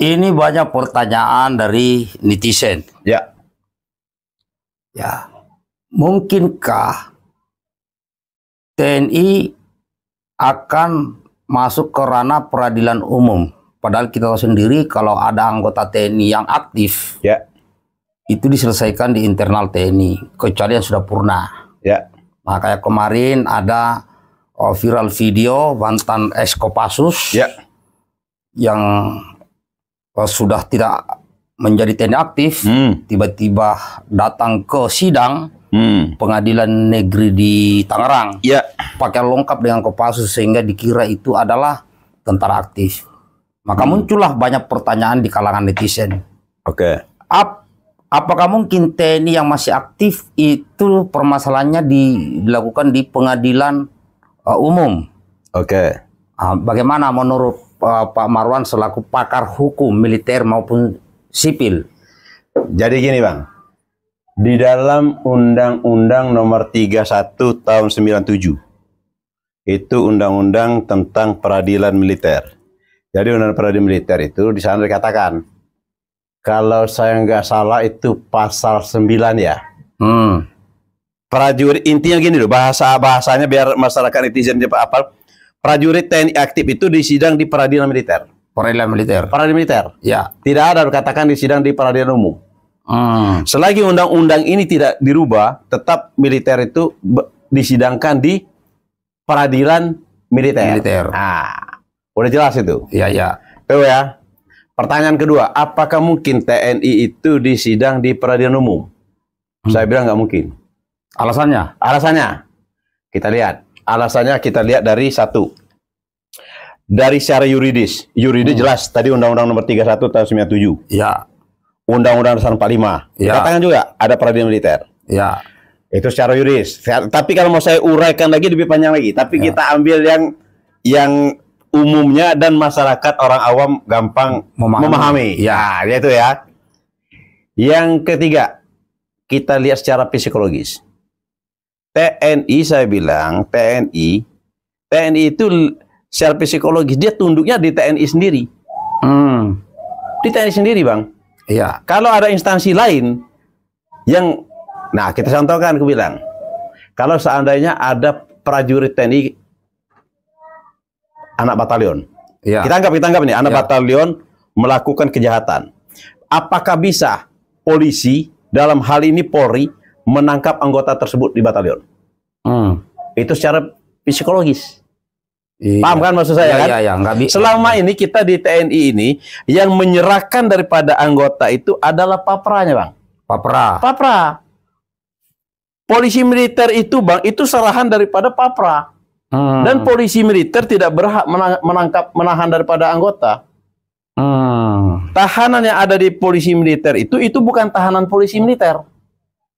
Ini banyak pertanyaan dari netizen. Ya. Ya. Mungkinkah TNI akan masuk ke ranah peradilan umum? Padahal kita tahu sendiri kalau ada anggota TNI yang aktif, ya. itu diselesaikan di internal TNI, kecuali yang sudah purna. Ya. Nah, kemarin ada oh, viral video mantan Eskopasus ya. yang pas sudah tidak menjadi tenda aktif, hmm. tiba-tiba hmm. datang ke sidang hmm. pengadilan negeri di Tangerang. Ya. Pakai lengkap dengan kopassus sehingga dikira itu adalah tentara aktif. Maka hmm. muncullah banyak pertanyaan di kalangan netizen. Oke. Okay. Ap apakah mungkin TNI yang masih aktif itu permasalahannya di, dilakukan di pengadilan uh, umum? Oke. Okay. Ah, bagaimana menurut uh, Pak Marwan selaku pakar hukum militer maupun sipil. Jadi gini Bang, di dalam Undang-Undang Nomor 31 Tahun 97 itu Undang-Undang tentang Peradilan Militer. Jadi Undang-Undang Peradilan Militer itu di sana dikatakan kalau saya nggak salah itu Pasal 9 ya. Hmm. Prajurit intinya gini loh bahasa bahasanya biar masyarakat netizen apa prajurit TNI aktif itu disidang di peradilan militer. Peradilan militer. Peradilan militer. Ya. Tidak ada katakan disidang di peradilan umum. Hmm. Selagi undang-undang ini tidak dirubah, tetap militer itu disidangkan di peradilan militer. Militer. Nah, udah jelas itu. Iya, iya. Tuh ya. Pertanyaan kedua, apakah mungkin TNI itu disidang di peradilan umum? Hmm. Saya bilang nggak mungkin. Alasannya? Alasannya, kita lihat Alasannya kita lihat dari satu. Dari secara yuridis, yuridis hmm. jelas tadi Undang-Undang Nomor 31 tahun 97. Ya. Undang-Undang Dasar 45. Ya. Katakan juga ada peradilan militer. Ya. Itu secara yuridis. Tapi kalau mau saya uraikan lagi lebih panjang lagi, tapi ya. kita ambil yang yang umumnya dan masyarakat orang awam gampang memahami. memahami. Ya, nah, itu ya. Yang ketiga, kita lihat secara psikologis. TNI saya bilang, TNI, TNI itu secara psikologis dia tunduknya di TNI sendiri. Hmm. Di TNI sendiri, Bang. Iya. Kalau ada instansi lain yang nah, kita contohkan aku bilang. Kalau seandainya ada prajurit TNI anak batalion. Iya. Kita anggap kita anggap nih anak ya. batalion melakukan kejahatan. Apakah bisa polisi dalam hal ini Polri menangkap anggota tersebut di batalion. Hmm. Itu secara psikologis. Iya. Paham kan maksud saya iya, kan? Iya, iya, enggak Selama iya. ini kita di TNI ini yang menyerahkan daripada anggota itu adalah papranya, Bang. Papra. Papra. Polisi militer itu, Bang, itu serahan daripada papra. Hmm. Dan polisi militer tidak berhak menangkap menahan daripada anggota. Hmm. Tahanan yang ada di polisi militer itu itu bukan tahanan polisi militer.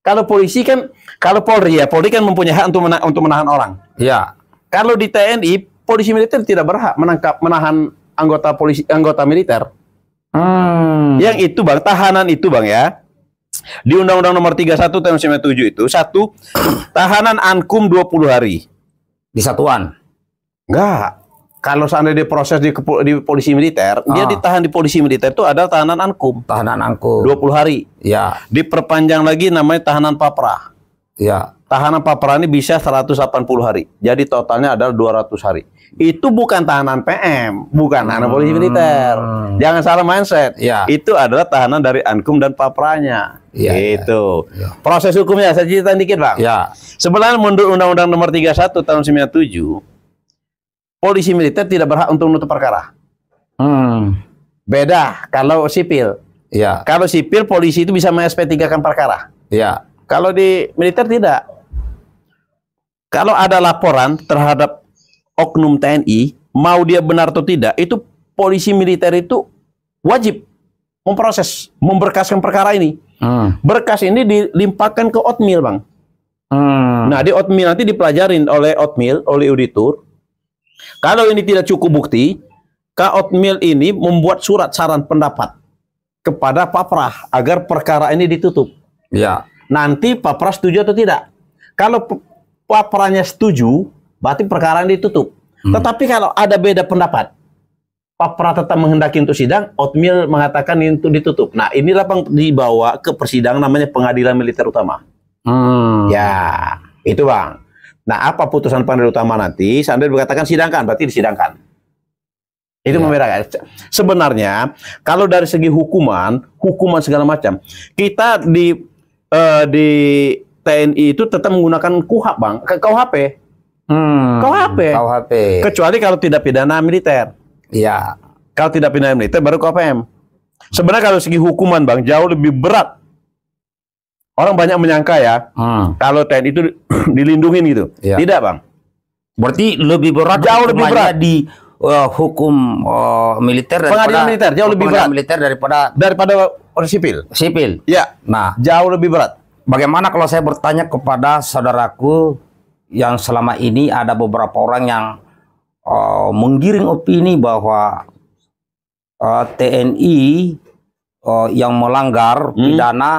Kalau polisi kan, kalau Polri ya, Polri kan mempunyai hak untuk mena untuk menahan orang. Ya. Kalau di TNI, polisi militer tidak berhak menangkap menahan anggota polisi anggota militer. Hmm. Yang itu bang tahanan itu bang ya. Di Undang-Undang Nomor 31 Tahun 97 itu satu tahanan ankum 20 hari di satuan. Enggak kalau seandainya diproses di, di polisi militer, ah. dia ditahan di polisi militer itu ada tahanan ankum. Tahanan ankum. 20 hari. Ya. Diperpanjang lagi namanya tahanan papra. Ya. Tahanan papra ini bisa 180 hari. Jadi totalnya adalah 200 hari. Itu bukan tahanan PM, bukan tahanan hmm. polisi militer. Jangan salah mindset. Ya. Itu adalah tahanan dari ankum dan papranya. Ya, itu Ya, gitu. ya. Proses hukumnya saya cerita dikit, Bang. Ya. Sebenarnya menurut Undang-Undang Nomor 31 tahun 97 polisi militer tidak berhak untuk menutup perkara. Hmm. Beda kalau sipil. Ya. Kalau sipil polisi itu bisa men 3 kan perkara. Ya. Kalau di militer tidak. Kalau ada laporan terhadap oknum TNI, mau dia benar atau tidak, itu polisi militer itu wajib memproses, memberkaskan perkara ini. Hmm. Berkas ini dilimpahkan ke Otmil, Bang. Hmm. Nah, di Otmil nanti dipelajarin oleh Otmil, oleh auditor, kalau ini tidak cukup bukti, Kaotmil ini membuat surat saran pendapat kepada Paprah agar perkara ini ditutup. Ya. Nanti Paprah setuju atau tidak? Kalau Paprahnya setuju, berarti perkara ini ditutup. Hmm. Tetapi kalau ada beda pendapat, Papra tetap menghendaki untuk sidang, Otmil mengatakan itu ditutup. Nah, inilah yang dibawa ke persidangan namanya pengadilan militer utama. Hmm. Ya, itu bang. Nah, apa putusan panel utama nanti? Seandainya berkatakan sidangkan, berarti disidangkan. Itu ya. membedakan. Sebenarnya, kalau dari segi hukuman, hukuman segala macam, kita di uh, di TNI itu tetap menggunakan kuhap, Bang. KUHP. Hmm, KUHP. KUHP. Kecuali kalau tidak pidana militer. Iya. Kalau tidak pidana militer baru KPM. Sebenarnya kalau segi hukuman, Bang, jauh lebih berat Orang banyak menyangka ya, hmm. kalau TNI itu dilindungi gitu. Ya. Tidak, Bang. Berarti lebih berat jauh lebih berat di uh, hukum uh, militer pengadilan militer jauh lebih berat militer daripada daripada orang sipil. Sipil. Ya. Nah, jauh lebih berat. Bagaimana kalau saya bertanya kepada saudaraku yang selama ini ada beberapa orang yang uh, menggiring opini bahwa uh, TNI uh, yang melanggar hmm. pidana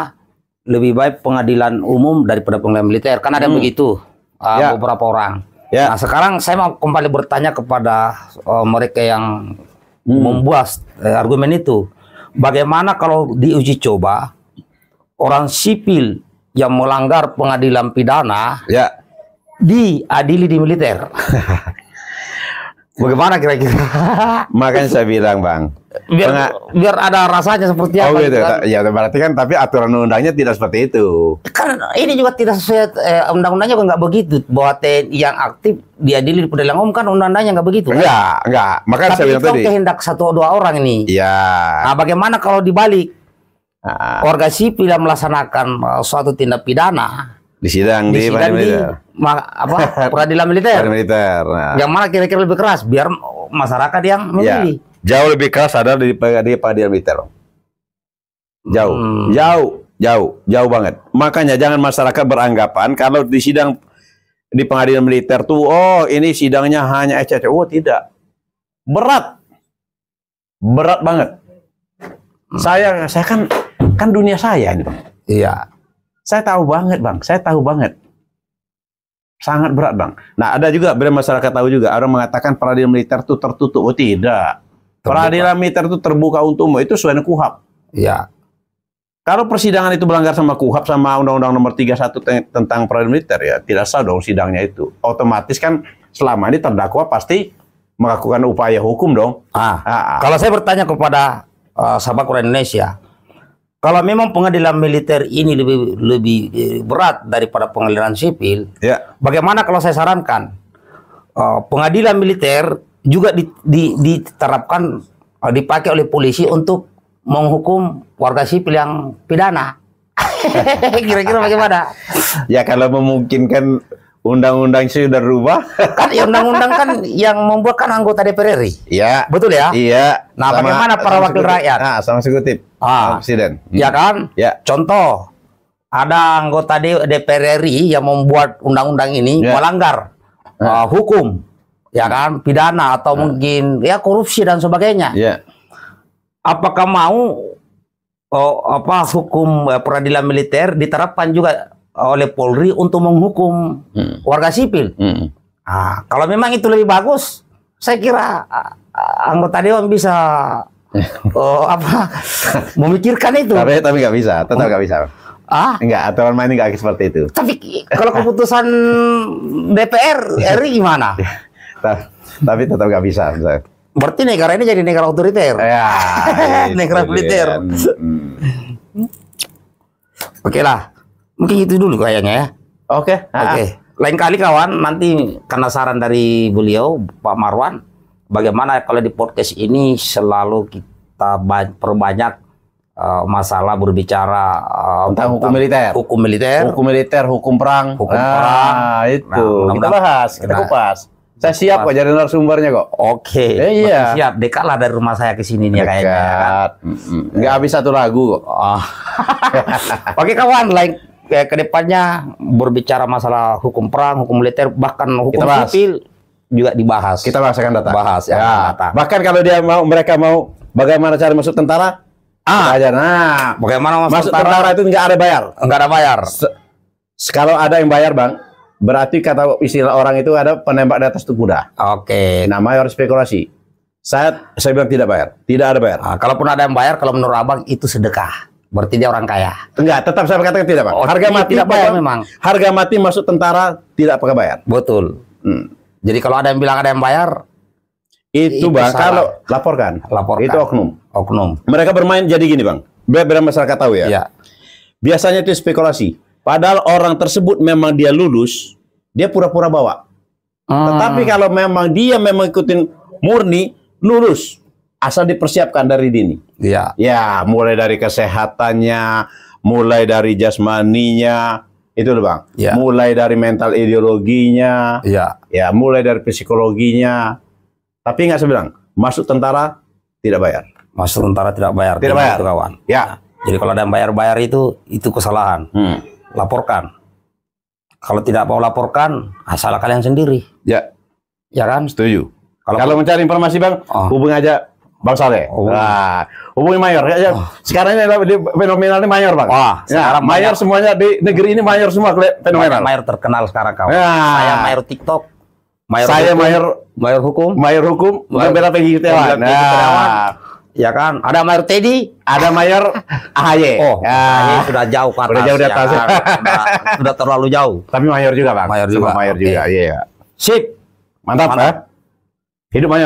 lebih baik pengadilan umum daripada pengadilan militer kan ada hmm. begitu uh, ya. beberapa orang. Ya. Nah sekarang saya mau kembali bertanya kepada uh, mereka yang hmm. membuat uh, argumen itu, bagaimana kalau diuji coba orang sipil yang melanggar pengadilan pidana ya. diadili di militer? Bagaimana kira-kira? Makanya saya bilang, Bang. Biar, Pengak... biar ada rasanya seperti oh, apa. Oh gitu. gitu kan? Ya berarti kan tapi aturan undangnya tidak seperti itu. Kan ini juga tidak sesuai eh, undang-undangnya juga nggak begitu. Bahwa TNI yang aktif diadili di pengadilan umum kan undang-undangnya nggak begitu. Kan? Enggak, kan? enggak. Makanya tapi saya bilang itu tadi. kehendak satu dua orang ini. Iya. Nah, bagaimana kalau dibalik? Nah. Warga sipil yang melaksanakan uh, suatu tindak pidana disidang di, sidang di, di apa peradilan militer. militer. Nah. Yang mana kira-kira lebih keras biar masyarakat yang ya, memilih. Ya. Jauh lebih keras ada di, di peradilan militer. Jauh, hmm. jauh, jauh, jauh banget. Makanya jangan masyarakat beranggapan kalau di sidang di pengadilan militer tuh oh ini sidangnya hanya ecet. Oh, tidak. Berat. Berat banget. Hmm. Saya saya kan kan dunia saya ini, Iya. Saya tahu banget, Bang. Saya tahu banget. Sangat berat, Bang. Nah, ada juga bila masyarakat tahu juga orang mengatakan peradilan militer itu tertutup. Oh, tidak. Terbuka. Peradilan militer itu terbuka untuk umum. Itu sesuai kuhab. Ya. Kalau persidangan itu melanggar sama KUHAP sama Undang-Undang Nomor 31 tentang peradilan militer ya tidak sah dong sidangnya itu. Otomatis kan selama ini terdakwa pasti melakukan upaya hukum dong. Ah, ah, ah. Kalau saya bertanya kepada uh, sahabat orang Indonesia, kalau memang pengadilan militer ini lebih lebih eh, berat daripada pengadilan sipil, ya. bagaimana kalau saya sarankan uh, pengadilan militer juga di, di, diterapkan uh, dipakai oleh polisi untuk menghukum warga sipil yang pidana? Kira-kira bagaimana? Ya kalau memungkinkan Undang-undang sudah rubah. Kan ya undang-undang kan yang membuat kan anggota DPR RI. Iya. Betul ya? Iya. Nah, sama, bagaimana para wakil sekutip. rakyat? Nah, sama eksekutif. Ah, presiden. Hmm. Iya hmm. kan? Ya. Contoh ada anggota DPR RI yang membuat undang-undang ini ya. melanggar ya. Uh, hukum, ya kan, pidana atau ya. mungkin ya korupsi dan sebagainya. Ya. Apakah mau oh, apa hukum eh, peradilan militer diterapkan juga oleh Polri untuk menghukum hmm. warga sipil. Hmm. Nah, kalau memang itu lebih bagus, saya kira anggota dewan bisa oh, apa memikirkan itu. Tapi tapi nggak bisa, tetap nggak bisa. Ah? Enggak, aturan main enggak seperti itu. Tapi kalau keputusan DPR RI gimana? tapi tetap nggak bisa. Misalnya. Berarti negara ini jadi negara otoriter. Ya, negara militer. Hmm. Oke lah. Mungkin itu dulu kayaknya ya. Oke. Okay. Oke. Okay. Lain kali kawan nanti karena saran dari beliau Pak Marwan bagaimana kalau di podcast ini selalu kita perbanyak uh, masalah berbicara tentang, eh, tentang hukum militer. Hukum militer. Hukum militer, hukum perang. Hukum nah, perang. itu. Nah, kita bahas, kita nah, kupas. Saya siap kok jadi narasumbernya kok. Oke. Eh, iya. Siap. Dekat lah dari rumah saya ke sini nih ya, kayaknya. Ya kan? Nggak habis satu lagu Oh. Oke kawan, lain eh, kedepannya berbicara masalah hukum perang, hukum militer, bahkan hukum sipil juga dibahas. Kita bahas akan datang. Bahas ya. ya. Datang. Bahkan kalau dia mau mereka mau bagaimana cara masuk tentara? Ah, aja. Nah, bagaimana masuk, masuk tentara? tentara itu enggak ada bayar. Enggak ada bayar. Se kalau ada yang bayar, Bang, berarti kata istilah orang itu ada penembak di atas kuda. Oke. Okay. Namanya harus spekulasi. Saya saya bilang tidak bayar, tidak ada bayar. Nah, kalaupun ada yang bayar, kalau menurut abang itu sedekah. Berarti dia orang kaya. Enggak, tetap saya katakan tidak, Pak. Oh, harga mati tidak bayar memang. Harga mati masuk tentara tidak pakai bayar. Betul. Hmm. Jadi kalau ada yang bilang ada yang bayar, itu, itu Bang, kalau laporkan. Laporkan. Itu oknum. Oknum. Mereka bermain jadi gini, Bang. Biar, biar masyarakat tahu ya. ya. Biasanya itu spekulasi. Padahal orang tersebut memang dia lulus, dia pura-pura bawa. Hmm. Tetapi kalau memang dia memang ikutin murni lulus, asal dipersiapkan dari dini. Iya. Ya, mulai dari kesehatannya, mulai dari jasmaninya, itu loh bang. Ya. Mulai dari mental ideologinya. Iya. Ya, mulai dari psikologinya. Tapi nggak saya masuk tentara tidak bayar. Masuk tentara tidak bayar. Tidak bayar, itu, kawan. Ya. Nah, jadi kalau ada yang bayar-bayar itu, itu kesalahan. Hmm. Laporkan. Kalau tidak mau laporkan, asal kalian sendiri. Ya. Ya kan? Setuju. Kalau, kalau mencari informasi bang, oh. hubungi aja Bang Saleh. Ya? Oh. Nah, hubungi Mayor. Ya, ya. Oh. Sekarang ini di, fenomenalnya Mayor, Bang. Wah, ya, Mayor semuanya di negeri ini Mayor semua fenomenal. Mayor terkenal sekarang kau. Ya. Saya Mayor TikTok. Mayor saya hukum, Mayor Mayor hukum. Mayor hukum, Mayor pegi Nah. Ya. ya kan, ada Mayor Teddy, ada Mayor AHY. Oh, ya. AHY sudah jauh kan. Sudah jauh di ya atas. Ya, kan? sudah, sudah terlalu jauh. Tapi Mayor juga, Bang. Mayor juga. Mayor juga, iya, iya. Sip. Mantap, Mantap. Hidup Mayor.